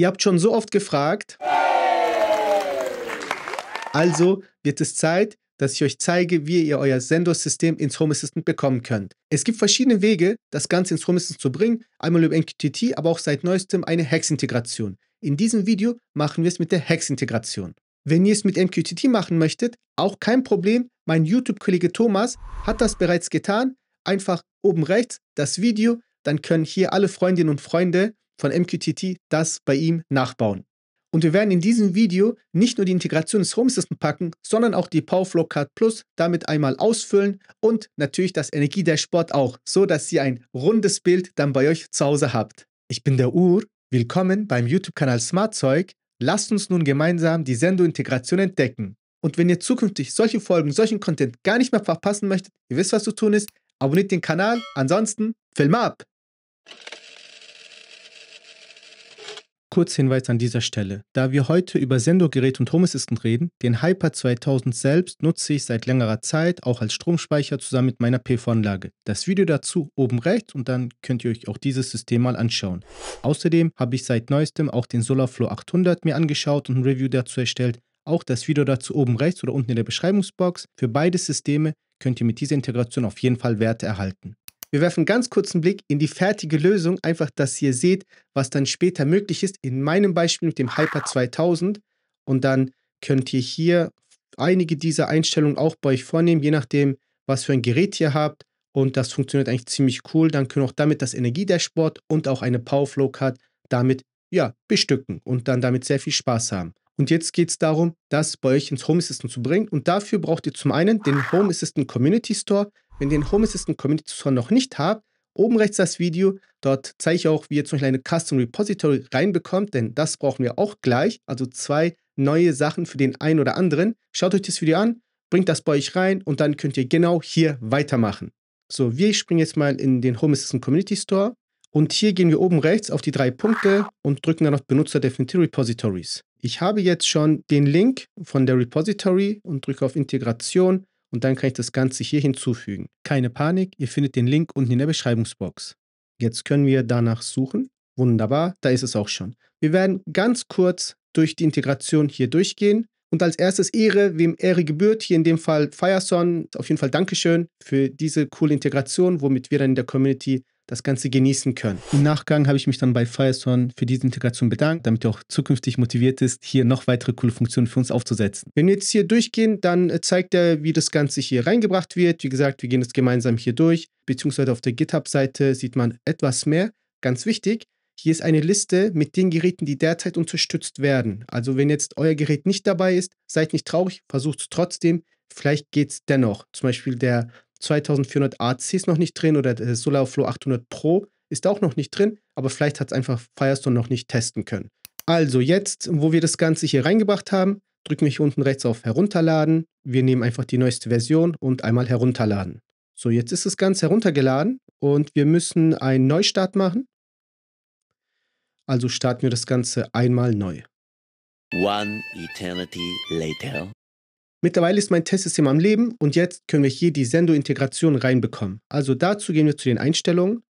Ihr habt schon so oft gefragt. Also wird es Zeit, dass ich euch zeige, wie ihr euer sendor ins Home Assistant bekommen könnt. Es gibt verschiedene Wege, das Ganze ins Home Assistant zu bringen, einmal über MQTT, aber auch seit neuestem eine Hex-Integration. In diesem Video machen wir es mit der Hex-Integration. Wenn ihr es mit MQTT machen möchtet, auch kein Problem, mein YouTube-Kollege Thomas hat das bereits getan. Einfach oben rechts das Video, dann können hier alle Freundinnen und Freunde von MQTT das bei ihm nachbauen. Und wir werden in diesem Video nicht nur die Integration des Home System packen, sondern auch die Powerflow Card Plus damit einmal ausfüllen und natürlich das Energiedashboard auch, so dass ihr ein rundes Bild dann bei euch zu Hause habt. Ich bin der Ur, willkommen beim YouTube-Kanal Smartzeug. Lasst uns nun gemeinsam die Sendo-Integration entdecken. Und wenn ihr zukünftig solche Folgen, solchen Content gar nicht mehr verpassen möchtet, ihr wisst, was zu tun ist, abonniert den Kanal. Ansonsten, Film ab! Kurzhinweis an dieser Stelle. Da wir heute über Sendogerät und Home Assistant reden, den Hyper 2000 selbst nutze ich seit längerer Zeit auch als Stromspeicher zusammen mit meiner PV-Anlage. Das Video dazu oben rechts und dann könnt ihr euch auch dieses System mal anschauen. Außerdem habe ich seit neuestem auch den SolarFlow 800 mir angeschaut und ein Review dazu erstellt. Auch das Video dazu oben rechts oder unten in der Beschreibungsbox. Für beide Systeme könnt ihr mit dieser Integration auf jeden Fall Werte erhalten. Wir werfen ganz kurzen Blick in die fertige Lösung, einfach, dass ihr seht, was dann später möglich ist. In meinem Beispiel mit dem Hyper 2000. Und dann könnt ihr hier einige dieser Einstellungen auch bei euch vornehmen, je nachdem, was für ein Gerät ihr habt. Und das funktioniert eigentlich ziemlich cool. Dann können auch damit das Energiedashboard und auch eine Powerflow Card damit ja, bestücken und dann damit sehr viel Spaß haben. Und jetzt geht es darum, das bei euch ins Home Assistant zu bringen. Und dafür braucht ihr zum einen den Home Assistant Community Store. Wenn ihr den Home Assistant Community Zustand noch nicht habt, oben rechts das Video. Dort zeige ich auch, wie ihr zum Beispiel eine Custom Repository reinbekommt, denn das brauchen wir auch gleich. Also zwei neue Sachen für den einen oder anderen. Schaut euch das Video an, bringt das bei euch rein und dann könnt ihr genau hier weitermachen. So, wir springen jetzt mal in den Home Assistant Community Store und hier gehen wir oben rechts auf die drei Punkte und drücken dann auf Benutzer Definite Repositories. Ich habe jetzt schon den Link von der Repository und drücke auf Integration und dann kann ich das Ganze hier hinzufügen. Keine Panik, ihr findet den Link unten in der Beschreibungsbox. Jetzt können wir danach suchen. Wunderbar, da ist es auch schon. Wir werden ganz kurz durch die Integration hier durchgehen. Und als erstes Ehre, wem Ehre gebührt, hier in dem Fall Fireson. Auf jeden Fall Dankeschön für diese coole Integration, womit wir dann in der Community das Ganze genießen können. Im Nachgang habe ich mich dann bei Firestone für diese Integration bedankt, damit ihr auch zukünftig motiviert ist, hier noch weitere coole Funktionen für uns aufzusetzen. Wenn wir jetzt hier durchgehen, dann äh, zeigt er, wie das Ganze hier reingebracht wird. Wie gesagt, wir gehen jetzt gemeinsam hier durch, beziehungsweise auf der GitHub-Seite sieht man etwas mehr. Ganz wichtig, hier ist eine Liste mit den Geräten, die derzeit unterstützt werden. Also wenn jetzt euer Gerät nicht dabei ist, seid nicht traurig, versucht es trotzdem. Vielleicht geht es dennoch. Zum Beispiel der 2400 AC ist noch nicht drin oder der SolarFlow 800 Pro ist auch noch nicht drin, aber vielleicht hat es einfach Firestone noch nicht testen können. Also jetzt, wo wir das Ganze hier reingebracht haben, drücke ich hier unten rechts auf Herunterladen. Wir nehmen einfach die neueste Version und einmal herunterladen. So, jetzt ist das Ganze heruntergeladen und wir müssen einen Neustart machen. Also starten wir das Ganze einmal neu. One eternity later. Mittlerweile ist mein Testsystem am Leben und jetzt können wir hier die Sendo-Integration reinbekommen. Also dazu gehen wir zu den Einstellungen,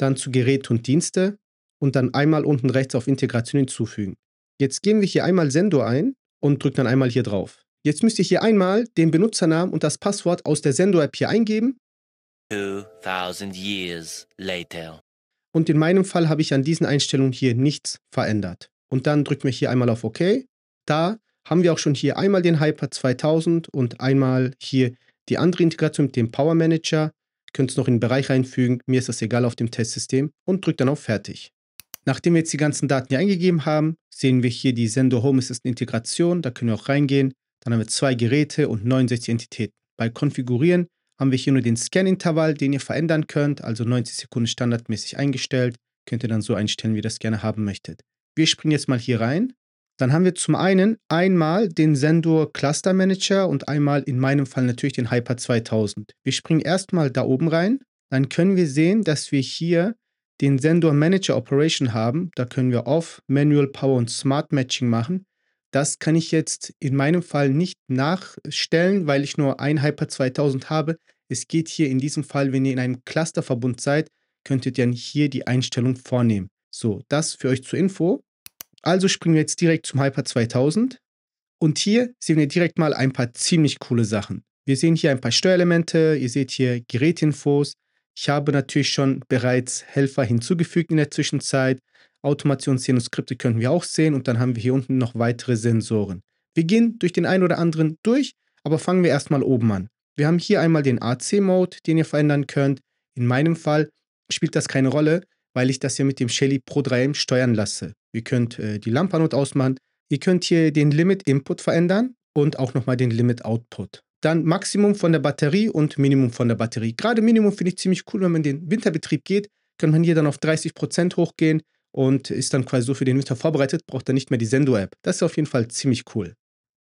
dann zu Gerät und Dienste und dann einmal unten rechts auf Integration hinzufügen. Jetzt geben wir hier einmal Sendo ein und drücken dann einmal hier drauf. Jetzt müsst ihr hier einmal den Benutzernamen und das Passwort aus der Sendo-App hier eingeben. 2000 years later. Und in meinem Fall habe ich an diesen Einstellungen hier nichts verändert. Und dann drücken wir hier einmal auf OK. Da haben wir auch schon hier einmal den Hyper 2000 und einmal hier die andere Integration mit dem Power Manager. Ihr könnt es noch in den Bereich einfügen, mir ist das egal auf dem Testsystem und drückt dann auf Fertig. Nachdem wir jetzt die ganzen Daten hier eingegeben haben, sehen wir hier die Sendo Home Assistant Integration, da können wir auch reingehen. Dann haben wir zwei Geräte und 69 Entitäten. Bei Konfigurieren haben wir hier nur den Scan-Intervall, den ihr verändern könnt, also 90 Sekunden standardmäßig eingestellt. Könnt ihr dann so einstellen, wie ihr das gerne haben möchtet. Wir springen jetzt mal hier rein dann haben wir zum einen einmal den Sendor Cluster Manager und einmal in meinem Fall natürlich den Hyper 2000. Wir springen erstmal da oben rein, dann können wir sehen, dass wir hier den Sendor Manager Operation haben. Da können wir Off, Manual Power und Smart Matching machen. Das kann ich jetzt in meinem Fall nicht nachstellen, weil ich nur ein Hyper 2000 habe. Es geht hier in diesem Fall, wenn ihr in einem Clusterverbund seid, könntet ihr dann hier die Einstellung vornehmen. So, das für euch zur Info. Also springen wir jetzt direkt zum Hyper 2000 und hier sehen wir direkt mal ein paar ziemlich coole Sachen. Wir sehen hier ein paar Steuerelemente, ihr seht hier Gerätinfos. Ich habe natürlich schon bereits Helfer hinzugefügt in der Zwischenzeit. Automationsszenen und Skripte können wir auch sehen und dann haben wir hier unten noch weitere Sensoren. Wir gehen durch den einen oder anderen durch, aber fangen wir erstmal oben an. Wir haben hier einmal den AC-Mode, den ihr verändern könnt. In meinem Fall spielt das keine Rolle, weil ich das hier mit dem Shelly Pro 3M steuern lasse. Ihr könnt äh, die Lampanot ausmachen. Ihr könnt hier den Limit Input verändern und auch nochmal den Limit Output. Dann Maximum von der Batterie und Minimum von der Batterie. Gerade Minimum finde ich ziemlich cool, wenn man in den Winterbetrieb geht, kann man hier dann auf 30% hochgehen und ist dann quasi so für den Winter vorbereitet, braucht dann nicht mehr die Sendo-App. Das ist auf jeden Fall ziemlich cool.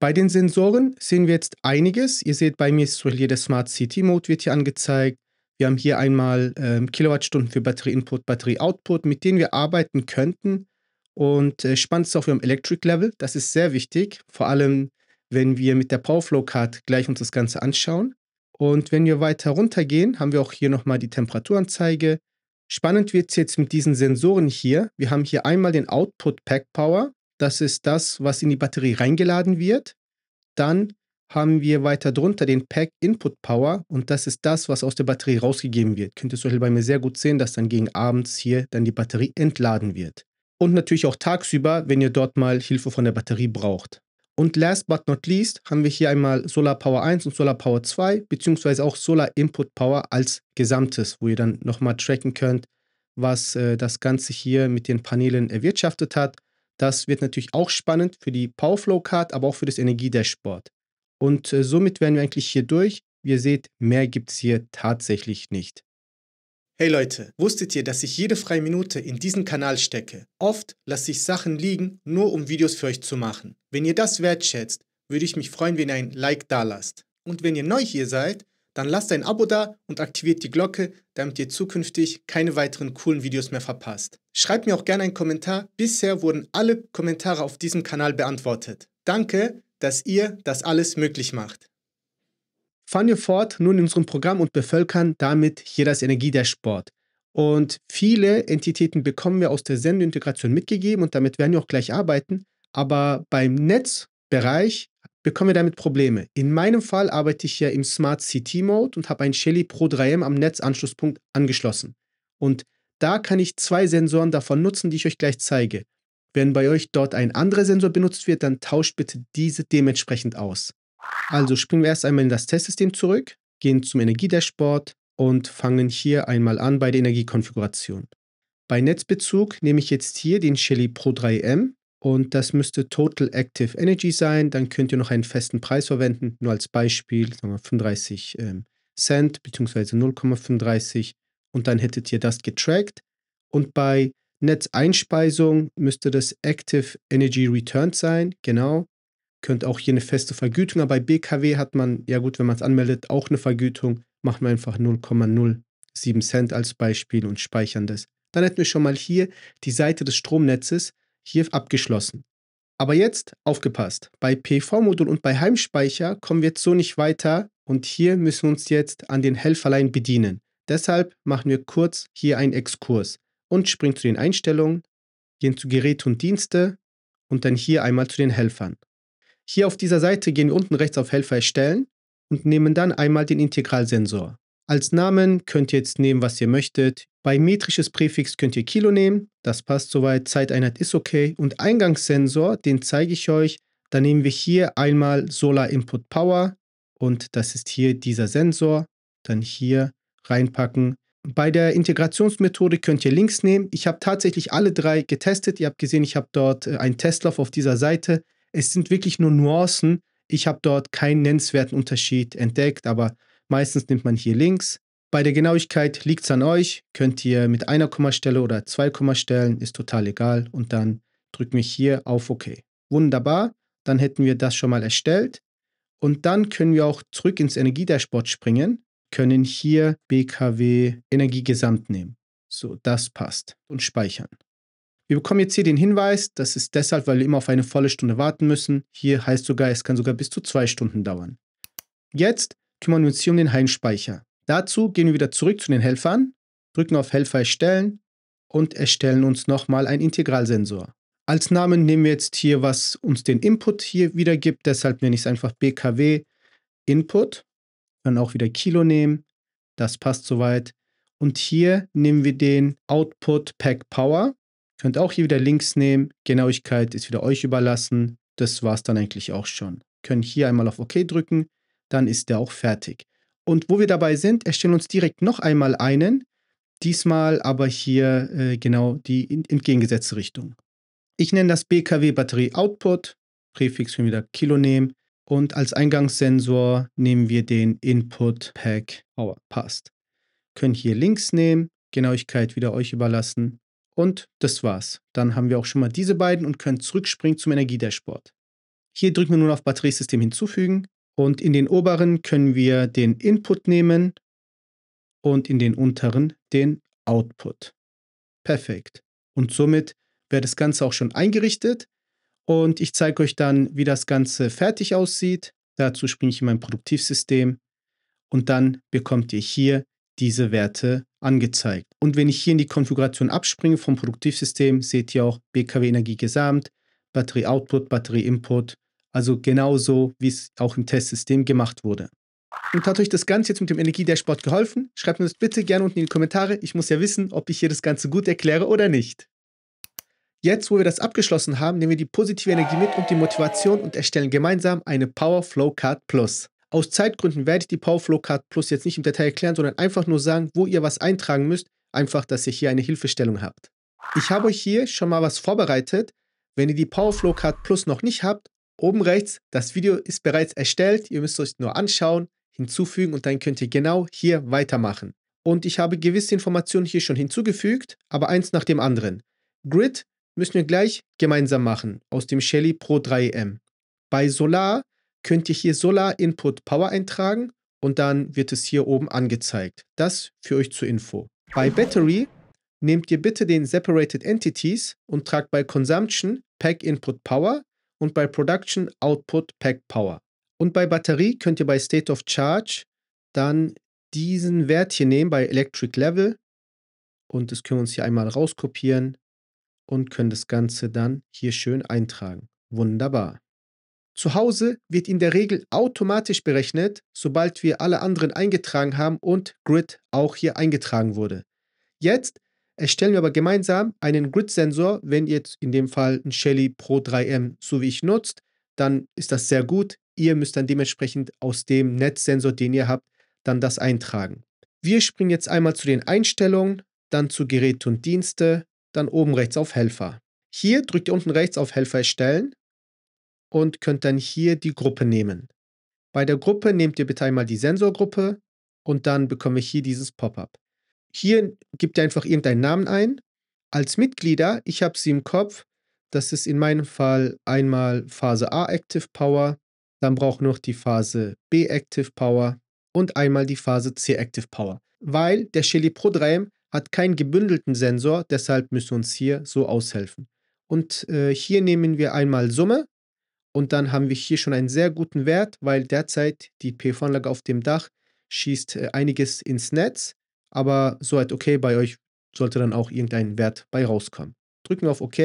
Bei den Sensoren sehen wir jetzt einiges. Ihr seht, bei mir ist so hier der Smart City Mode wird hier angezeigt. Wir haben hier einmal äh, Kilowattstunden für Batterieinput, Batterie-Output, mit denen wir arbeiten könnten. Und äh, spannend ist auch, wir haben Electric Level. Das ist sehr wichtig, vor allem wenn wir mit der Powerflow Card gleich uns das Ganze anschauen. Und wenn wir weiter runtergehen, haben wir auch hier nochmal die Temperaturanzeige. Spannend wird es jetzt mit diesen Sensoren hier. Wir haben hier einmal den Output Pack Power. Das ist das, was in die Batterie reingeladen wird. Dann haben wir weiter drunter den Pack Input Power und das ist das, was aus der Batterie rausgegeben wird. Könnt ihr zum Beispiel bei mir sehr gut sehen, dass dann gegen abends hier dann die Batterie entladen wird. Und natürlich auch tagsüber, wenn ihr dort mal Hilfe von der Batterie braucht. Und last but not least haben wir hier einmal Solar Power 1 und Solar Power 2, beziehungsweise auch Solar Input Power als Gesamtes, wo ihr dann nochmal tracken könnt, was äh, das Ganze hier mit den Panelen erwirtschaftet hat. Das wird natürlich auch spannend für die Powerflow Card, aber auch für das Energiedashboard. Und äh, somit wären wir eigentlich hier durch. Wie Ihr seht, mehr gibt es hier tatsächlich nicht. Hey Leute, wusstet ihr, dass ich jede freie Minute in diesen Kanal stecke? Oft lasse ich Sachen liegen, nur um Videos für euch zu machen. Wenn ihr das wertschätzt, würde ich mich freuen, wenn ihr ein Like da lasst. Und wenn ihr neu hier seid, dann lasst ein Abo da und aktiviert die Glocke, damit ihr zukünftig keine weiteren coolen Videos mehr verpasst. Schreibt mir auch gerne einen Kommentar. Bisher wurden alle Kommentare auf diesem Kanal beantwortet. Danke dass ihr das alles möglich macht. Fahren wir fort nun in unserem Programm und bevölkern damit hier das Energiedashboard. Und viele Entitäten bekommen wir aus der Sendeintegration mitgegeben und damit werden wir auch gleich arbeiten. Aber beim Netzbereich bekommen wir damit Probleme. In meinem Fall arbeite ich ja im Smart CT Mode und habe ein Shelly Pro 3M am Netzanschlusspunkt angeschlossen. Und da kann ich zwei Sensoren davon nutzen, die ich euch gleich zeige. Wenn bei euch dort ein anderer Sensor benutzt wird, dann tauscht bitte diese dementsprechend aus. Also springen wir erst einmal in das Testsystem zurück, gehen zum Energiedashboard und fangen hier einmal an bei der Energiekonfiguration. Bei Netzbezug nehme ich jetzt hier den Shelly Pro 3M und das müsste Total Active Energy sein. Dann könnt ihr noch einen festen Preis verwenden, nur als Beispiel, sagen wir 35 ähm, Cent bzw. 0,35 und dann hättet ihr das getrackt. Und bei Netzeinspeisung müsste das Active Energy Return sein, genau. Könnte auch hier eine feste Vergütung, aber bei BKW hat man, ja gut, wenn man es anmeldet, auch eine Vergütung, machen wir einfach 0,07 Cent als Beispiel und speichern das. Dann hätten wir schon mal hier die Seite des Stromnetzes hier abgeschlossen. Aber jetzt aufgepasst, bei PV-Modul und bei Heimspeicher kommen wir jetzt so nicht weiter und hier müssen wir uns jetzt an den Helferlein bedienen. Deshalb machen wir kurz hier einen Exkurs und springt zu den Einstellungen, gehen zu Geräte und Dienste und dann hier einmal zu den Helfern. Hier auf dieser Seite gehen wir unten rechts auf Helfer erstellen und nehmen dann einmal den Integralsensor. Als Namen könnt ihr jetzt nehmen, was ihr möchtet. Bei metrisches Präfix könnt ihr Kilo nehmen, das passt soweit, Zeiteinheit ist okay. Und Eingangssensor, den zeige ich euch. da nehmen wir hier einmal Solar Input Power und das ist hier dieser Sensor. Dann hier reinpacken bei der Integrationsmethode könnt ihr Links nehmen. Ich habe tatsächlich alle drei getestet. Ihr habt gesehen, ich habe dort äh, einen Testlauf auf dieser Seite. Es sind wirklich nur Nuancen. Ich habe dort keinen nennenswerten Unterschied entdeckt, aber meistens nimmt man hier Links. Bei der Genauigkeit liegt es an euch. Könnt ihr mit einer Kommastelle oder zwei Kommastellen, ist total egal. Und dann drückt mich hier auf OK. Wunderbar. Dann hätten wir das schon mal erstellt. Und dann können wir auch zurück ins Energiedashboard springen können hier BKW Energie gesamt nehmen. So, das passt. Und speichern. Wir bekommen jetzt hier den Hinweis, das ist deshalb, weil wir immer auf eine volle Stunde warten müssen. Hier heißt sogar, es kann sogar bis zu zwei Stunden dauern. Jetzt kümmern wir uns hier um den Heimspeicher. Dazu gehen wir wieder zurück zu den Helfern, drücken auf Helfer erstellen und erstellen uns nochmal einen Integralsensor. Als Namen nehmen wir jetzt hier, was uns den Input hier wiedergibt. Deshalb nenne ich es einfach BKW Input können auch wieder Kilo nehmen. Das passt soweit. Und hier nehmen wir den Output Pack Power. Könnt auch hier wieder links nehmen. Genauigkeit ist wieder euch überlassen. Das war es dann eigentlich auch schon. Können hier einmal auf OK drücken. Dann ist der auch fertig. Und wo wir dabei sind, erstellen uns direkt noch einmal einen. Diesmal aber hier äh, genau die entgegengesetzte Richtung. Ich nenne das BKW Batterie Output. Präfix können wir wieder Kilo nehmen. Und als Eingangssensor nehmen wir den Input Pack Power. Passt. Könnt hier links nehmen, Genauigkeit wieder euch überlassen. Und das war's. Dann haben wir auch schon mal diese beiden und können zurückspringen zum Energiedashboard. Hier drücken wir nun auf Batteriesystem hinzufügen und in den oberen können wir den Input nehmen und in den unteren den Output. Perfekt. Und somit wäre das Ganze auch schon eingerichtet. Und ich zeige euch dann, wie das Ganze fertig aussieht. Dazu springe ich in mein Produktivsystem und dann bekommt ihr hier diese Werte angezeigt. Und wenn ich hier in die Konfiguration abspringe vom Produktivsystem, seht ihr auch BKW Energie Gesamt, Batterie Output, Batterie Input, also genauso wie es auch im Testsystem gemacht wurde. Und hat euch das Ganze jetzt mit dem Energiedashboard geholfen? Schreibt mir das bitte gerne unten in die Kommentare. Ich muss ja wissen, ob ich hier das Ganze gut erkläre oder nicht. Jetzt, wo wir das abgeschlossen haben, nehmen wir die positive Energie mit und die Motivation und erstellen gemeinsam eine Power Flow Card Plus. Aus Zeitgründen werde ich die Power Flow Card Plus jetzt nicht im Detail erklären, sondern einfach nur sagen, wo ihr was eintragen müsst, einfach, dass ihr hier eine Hilfestellung habt. Ich habe euch hier schon mal was vorbereitet. Wenn ihr die Power Flow Card Plus noch nicht habt, oben rechts, das Video ist bereits erstellt, ihr müsst euch nur anschauen, hinzufügen und dann könnt ihr genau hier weitermachen. Und ich habe gewisse Informationen hier schon hinzugefügt, aber eins nach dem anderen. Grid müssen wir gleich gemeinsam machen aus dem Shelly Pro 3M. Bei Solar könnt ihr hier Solar Input Power eintragen und dann wird es hier oben angezeigt. Das für euch zur Info. Bei Battery nehmt ihr bitte den Separated Entities und tragt bei Consumption Pack Input Power und bei Production Output Pack Power. Und bei Batterie könnt ihr bei State of Charge dann diesen Wert hier nehmen bei Electric Level und das können wir uns hier einmal rauskopieren und können das Ganze dann hier schön eintragen. Wunderbar. Zu Hause wird in der Regel automatisch berechnet, sobald wir alle anderen eingetragen haben und Grid auch hier eingetragen wurde. Jetzt erstellen wir aber gemeinsam einen Grid-Sensor, wenn ihr jetzt in dem Fall ein Shelly Pro 3M so wie ich nutzt, dann ist das sehr gut. Ihr müsst dann dementsprechend aus dem Netzsensor, den ihr habt, dann das eintragen. Wir springen jetzt einmal zu den Einstellungen, dann zu Geräte und Dienste, dann oben rechts auf Helfer. Hier drückt ihr unten rechts auf Helfer erstellen und könnt dann hier die Gruppe nehmen. Bei der Gruppe nehmt ihr bitte einmal die Sensorgruppe und dann bekomme ich hier dieses Pop-up. Hier gibt ihr einfach irgendeinen Namen ein. Als Mitglieder, ich habe sie im Kopf, das ist in meinem Fall einmal Phase A Active Power, dann braucht noch die Phase B Active Power und einmal die Phase C Active Power. Weil der Shelly Pro Prodrem hat keinen gebündelten Sensor, deshalb müssen wir uns hier so aushelfen. Und äh, hier nehmen wir einmal Summe und dann haben wir hier schon einen sehr guten Wert, weil derzeit die PV-Anlage auf dem Dach schießt äh, einiges ins Netz, aber soweit halt okay, bei euch sollte dann auch irgendein Wert bei rauskommen. Drücken wir auf OK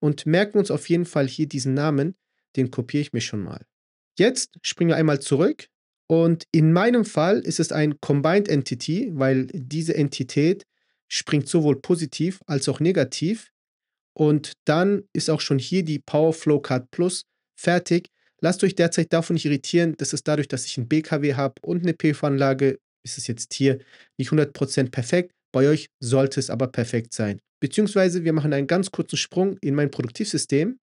und merken uns auf jeden Fall hier diesen Namen, den kopiere ich mir schon mal. Jetzt springen wir einmal zurück und in meinem Fall ist es ein Combined Entity, weil diese Entität springt sowohl positiv als auch negativ. Und dann ist auch schon hier die Power Flow Card Plus fertig. Lasst euch derzeit davon nicht irritieren, dass es dadurch, dass ich einen BKW habe und eine PV-Anlage, ist es jetzt hier nicht 100% perfekt. Bei euch sollte es aber perfekt sein. Beziehungsweise wir machen einen ganz kurzen Sprung in mein Produktivsystem.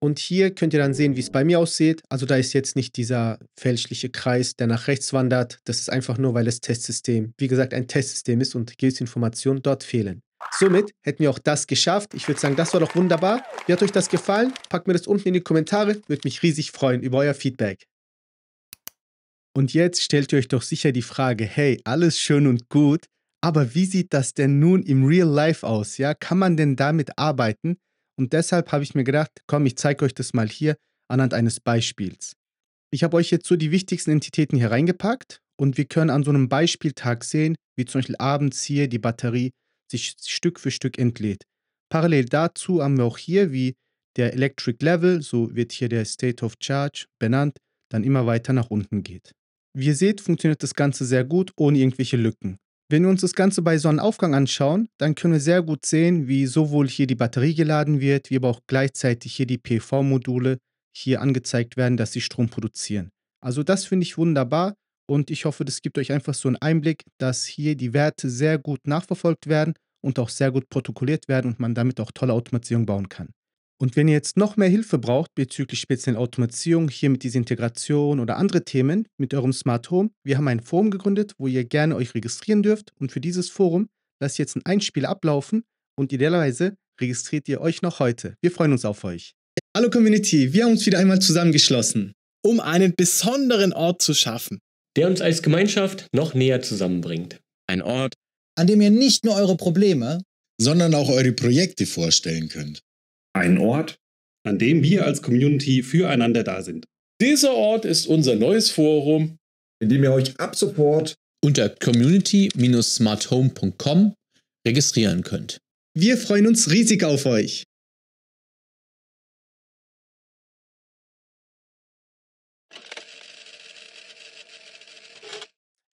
Und hier könnt ihr dann sehen, wie es bei mir aussieht. Also da ist jetzt nicht dieser fälschliche Kreis, der nach rechts wandert. Das ist einfach nur, weil das Testsystem, wie gesagt, ein Testsystem ist und Gills-Informationen dort fehlen. Somit hätten wir auch das geschafft. Ich würde sagen, das war doch wunderbar. Wie hat euch das gefallen? Packt mir das unten in die Kommentare. Würde mich riesig freuen über euer Feedback. Und jetzt stellt ihr euch doch sicher die Frage, hey, alles schön und gut, aber wie sieht das denn nun im Real Life aus? Ja, kann man denn damit arbeiten? Und deshalb habe ich mir gedacht, komm, ich zeige euch das mal hier anhand eines Beispiels. Ich habe euch jetzt so die wichtigsten Entitäten hier reingepackt und wir können an so einem Beispieltag sehen, wie zum Beispiel abends hier die Batterie sich Stück für Stück entlädt. Parallel dazu haben wir auch hier, wie der Electric Level, so wird hier der State of Charge benannt, dann immer weiter nach unten geht. Wie ihr seht, funktioniert das Ganze sehr gut ohne irgendwelche Lücken. Wenn wir uns das Ganze bei Sonnenaufgang anschauen, dann können wir sehr gut sehen, wie sowohl hier die Batterie geladen wird, wie aber auch gleichzeitig hier die PV-Module hier angezeigt werden, dass sie Strom produzieren. Also das finde ich wunderbar und ich hoffe, das gibt euch einfach so einen Einblick, dass hier die Werte sehr gut nachverfolgt werden und auch sehr gut protokolliert werden und man damit auch tolle Automatisierung bauen kann. Und wenn ihr jetzt noch mehr Hilfe braucht bezüglich speziellen Automatisierung, hier mit dieser Integration oder andere Themen mit eurem Smart Home, wir haben ein Forum gegründet, wo ihr gerne euch registrieren dürft. Und für dieses Forum lasst jetzt ein Einspiel ablaufen und idealerweise registriert ihr euch noch heute. Wir freuen uns auf euch. Hallo Community, wir haben uns wieder einmal zusammengeschlossen, um einen besonderen Ort zu schaffen, der uns als Gemeinschaft noch näher zusammenbringt. Ein Ort, an dem ihr nicht nur eure Probleme, sondern auch eure Projekte vorstellen könnt. Ein Ort, an dem wir als Community füreinander da sind. Dieser Ort ist unser neues Forum, in dem ihr euch ab Support unter community-smarthome.com registrieren könnt. Wir freuen uns riesig auf euch.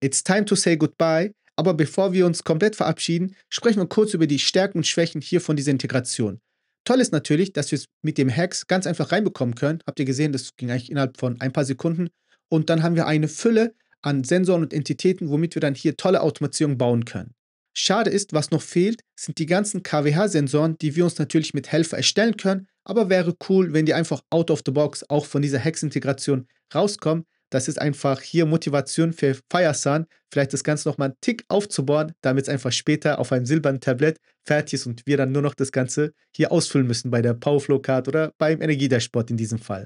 It's time to say goodbye, aber bevor wir uns komplett verabschieden, sprechen wir kurz über die Stärken und Schwächen hier von dieser Integration. Toll ist natürlich, dass wir es mit dem Hex ganz einfach reinbekommen können. Habt ihr gesehen, das ging eigentlich innerhalb von ein paar Sekunden. Und dann haben wir eine Fülle an Sensoren und Entitäten, womit wir dann hier tolle Automatisierung bauen können. Schade ist, was noch fehlt, sind die ganzen KWH-Sensoren, die wir uns natürlich mit Helfer erstellen können, aber wäre cool, wenn die einfach out of the box auch von dieser Hex-Integration rauskommen, das ist einfach hier Motivation für Firesun, vielleicht das Ganze nochmal einen Tick aufzubauen, damit es einfach später auf einem silbernen Tablett fertig ist und wir dann nur noch das Ganze hier ausfüllen müssen bei der Powerflow Card oder beim Energiedashboard in diesem Fall.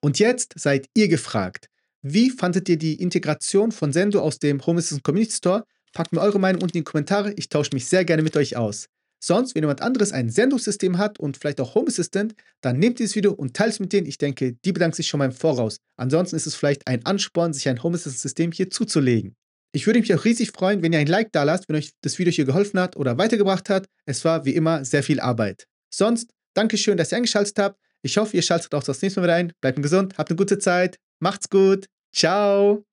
Und jetzt seid ihr gefragt. Wie fandet ihr die Integration von Sendo aus dem Home Assistant Community Store? Packt mir eure Meinung unten in die Kommentare. Ich tausche mich sehr gerne mit euch aus. Sonst, wenn jemand anderes ein Sendungssystem hat und vielleicht auch Home Assistant, dann nehmt dieses Video und teilt es mit denen. Ich denke, die bedanken sich schon mal im Voraus. Ansonsten ist es vielleicht ein Ansporn, sich ein Home Assistant-System hier zuzulegen. Ich würde mich auch riesig freuen, wenn ihr ein Like da lasst, wenn euch das Video hier geholfen hat oder weitergebracht hat. Es war wie immer sehr viel Arbeit. Sonst, danke schön, dass ihr eingeschaltet habt. Ich hoffe, ihr schaltet auch das nächste Mal wieder ein. Bleibt gesund, habt eine gute Zeit, macht's gut, ciao.